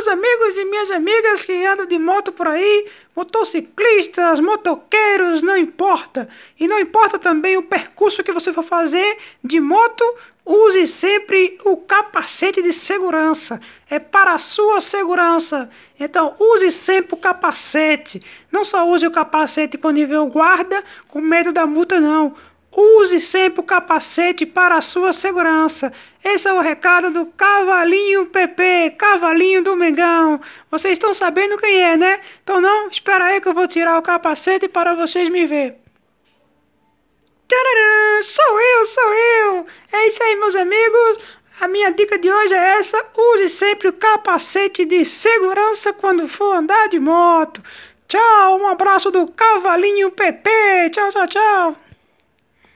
meus amigos e minhas amigas que andam de moto por aí, motociclistas, motoqueiros, não importa. E não importa também o percurso que você for fazer de moto, use sempre o capacete de segurança. É para a sua segurança. Então, use sempre o capacete. Não só use o capacete quando nível guarda com medo da multa, não. Use sempre o capacete para a sua segurança. Esse é o recado do Cavalinho PP, Cavalinho do Mengão. Vocês estão sabendo quem é, né? Então não, espera aí que eu vou tirar o capacete para vocês me ver. Tcharam, sou eu, sou eu. É isso aí, meus amigos. A minha dica de hoje é essa: use sempre o capacete de segurança quando for andar de moto. Tchau, um abraço do Cavalinho PP. Tchau, tchau, tchau.